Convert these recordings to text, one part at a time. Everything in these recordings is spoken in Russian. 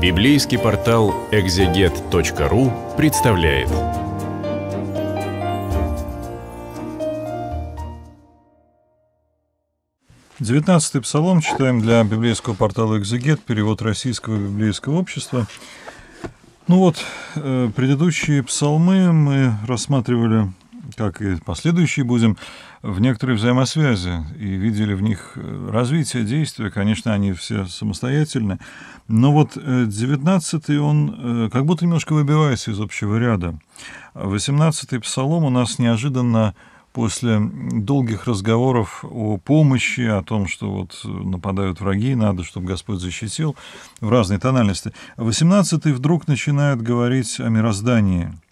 Библейский портал экзегет.ру представляет. Девятнадцатый псалом читаем для библейского портала «Экзегет», перевод Российского библейского общества. Ну вот, э, предыдущие псалмы мы рассматривали как и последующие будем, в некоторые взаимосвязи и видели в них э, развитие действия. Конечно, они все самостоятельны. Но вот 19-й, э, он э, как будто немножко выбивается из общего ряда. 18-й псалом у нас неожиданно после долгих разговоров о помощи, о том, что вот нападают враги, надо, чтобы Господь защитил, в разной тональности. 18-й вдруг начинает говорить о мироздании –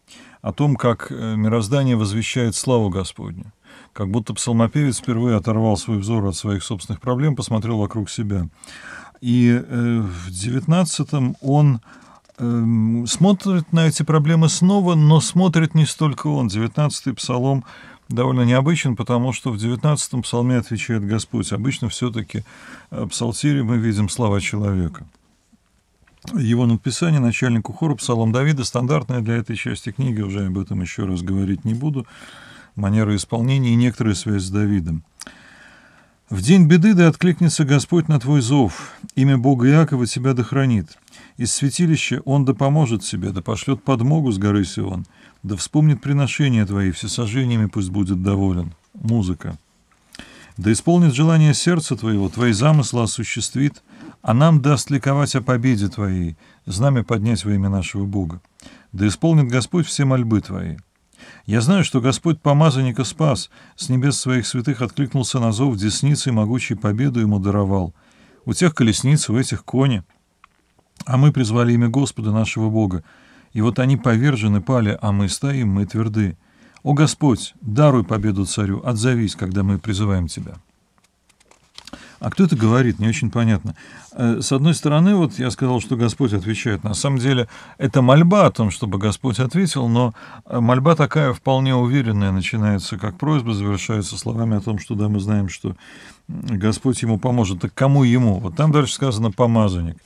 о том, как э, мироздание возвещает славу Господню. Как будто псалмопевец впервые оторвал свой взор от своих собственных проблем, посмотрел вокруг себя. И э, в девятнадцатом он эм, смотрит на эти проблемы снова, но смотрит не столько он. Девятнадцатый псалом довольно необычен, потому что в 19-м псалме отвечает Господь. Обычно все-таки э, в псалтире мы видим слова человека. Его написание начальнику хору «Псалом Давида» стандартное для этой части книги, уже об этом еще раз говорить не буду, манера исполнения и некоторая связь с Давидом. «В день беды да откликнется Господь на твой зов, имя Бога Иакова тебя дохранит. Из святилища Он да поможет тебе, да пошлет подмогу с горы Сион, да вспомнит приношение твои, всесожжениями пусть будет доволен». Музыка. Да исполнит желание сердца твоего, твои замыслы осуществит, а нам даст ликовать о победе твоей, знамя поднять во имя нашего Бога. Да исполнит Господь все мольбы твои. Я знаю, что Господь помазанника спас, с небес своих святых откликнулся на зов десницей могучей победу ему даровал. У тех колесниц, у этих кони. А мы призвали имя Господа нашего Бога. И вот они повержены пали, а мы стоим, мы тверды. «О Господь, даруй победу царю, отзовись, когда мы призываем Тебя». А кто это говорит, не очень понятно. Э, с одной стороны, вот я сказал, что Господь отвечает. На самом деле, это мольба о том, чтобы Господь ответил, но э, мольба такая вполне уверенная начинается, как просьба, завершается словами о том, что да, мы знаем, что Господь ему поможет. Так кому ему? Вот там дальше сказано «помазанник».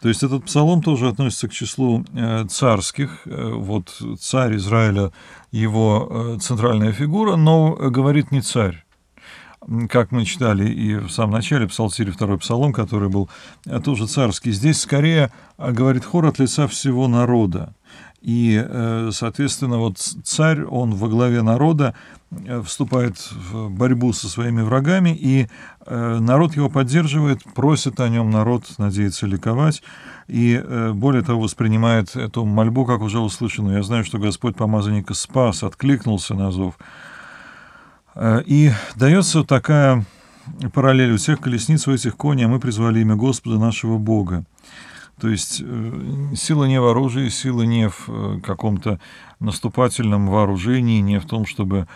То есть этот псалом тоже относится к числу э, царских. Вот царь Израиля, его центральная фигура, но говорит не царь как мы читали и в самом начале псалтире, второй псалом, который был э, тоже царский, здесь скорее а, говорит хор от лица всего народа. И, э, соответственно, вот царь, он во главе народа э, вступает в борьбу со своими врагами, и народ его поддерживает, просит о нем, народ надеется ликовать, и более того воспринимает эту мольбу как уже услышанную. Я знаю, что Господь помазанника спас, откликнулся на зов. Э, и дается такая параллель. У всех колесниц, у этих коней, а мы призвали имя Господа нашего Бога. То есть э, сила не в оружии, сила не в э, каком-то наступательном вооружении, не в том, чтобы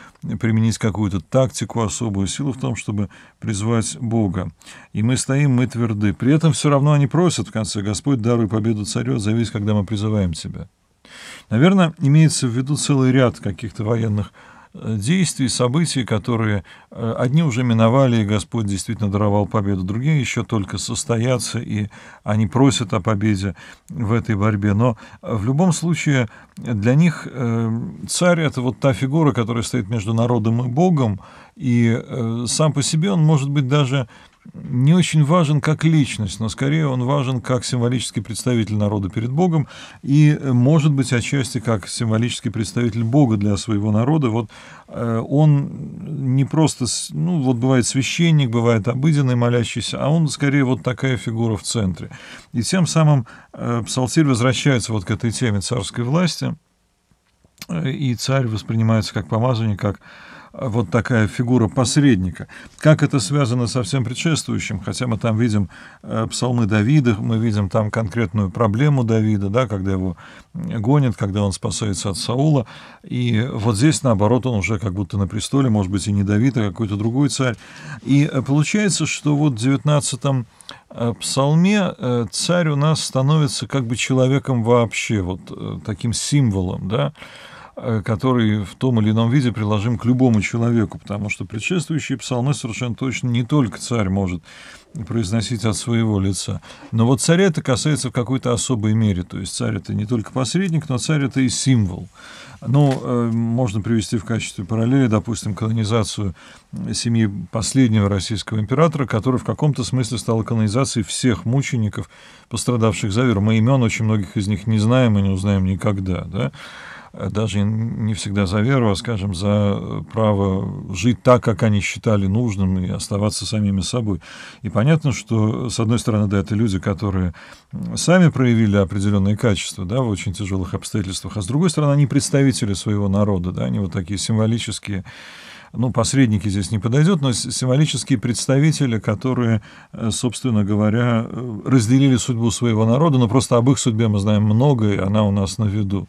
применить какую-то тактику особую, сила в том, чтобы призвать Бога. И мы стоим, мы тверды. При этом все равно они просят в конце, Господь, даруй победу царю, зависит, когда мы призываем тебя. Наверное, имеется в виду целый ряд каких-то военных действий, событий, которые э, одни уже миновали, и Господь действительно даровал победу, другие еще только состоятся, и они просят о победе в этой борьбе. Но э, в любом случае для них э, царь — это вот та фигура, которая стоит между народом и Богом, и сам по себе он может быть даже не очень важен как личность, но скорее он важен как символический представитель народа перед Богом и, э, может быть, отчасти как символический представитель Бога для своего народа. Вот э, он не просто, ну, вот бывает священник, бывает обыденный молящийся, а он скорее вот такая фигура в центре. И тем самым э, Псалтирь возвращается вот к этой теме царской власти, и царь воспринимается как помазанник, как а вот такая фигура посредника. Как это связано со всем предшествующим? Хотя мы там видим э, псалмы Давида, мы видим там конкретную проблему Давида, да, когда его гонят, когда он спасается от Саула. И вот здесь, наоборот, он уже как будто на престоле, может быть, и не Давид, а какой-то другой царь. И э, получается, что вот в 19 э, псалме царь у нас становится как бы человеком вообще, вот таким символом, да, Э, который в том или ином виде приложим к любому человеку, потому что предшествующие псалмы совершенно точно не только царь может произносить от своего лица. Но вот царя это касается в какой-то особой мере. То есть царь это не только посредник, но царь это и символ. Ну, э, можно привести в качестве параллели, допустим, колонизацию семьи последнего российского императора, который в каком-то смысле стал колонизацией всех мучеников, пострадавших за веру. Мы имен очень многих из них не знаем и не узнаем никогда. Да? Э, даже не всегда за веру, а, скажем, за э, право жить так, как они считали нужным, и оставаться самими собой. И понятно, что, с одной стороны, да, это люди, которые сами проявили определенные качества, да, в очень тяжелых обстоятельствах, а с другой стороны, они представители своего народа, да, они вот такие символические ну, посредники здесь не подойдет, но символические представители, которые, э, собственно говоря, э, разделили судьбу своего народа, но просто об их судьбе мы знаем много, и она у нас на виду.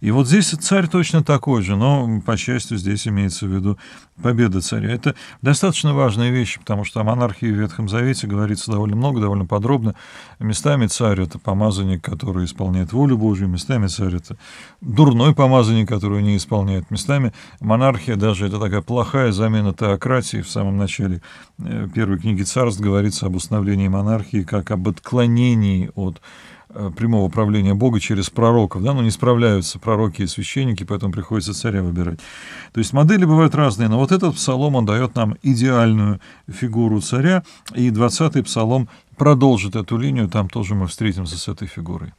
И вот здесь царь точно такой же, но, по счастью, здесь имеется в виду победа царя. Это достаточно важная вещь, потому что о монархии в Ветхом Завете говорится довольно много, довольно подробно. Местами царь — это помазанник, который исполняет волю Божью, местами царь — это дурной помазанник, который не исполняет. Местами монархия даже — это такая плохая замена теократии. В самом начале э, первой книги царств говорится об установлении монархии как об отклонении от э, прямого правления Бога через пророков, да, но не справляются пророки и священники, поэтому приходится царя выбирать. То есть модели бывают разные, но вот этот псалом, он дает нам идеальную фигуру царя, и 20-й псалом продолжит эту линию, там тоже мы встретимся с этой фигурой.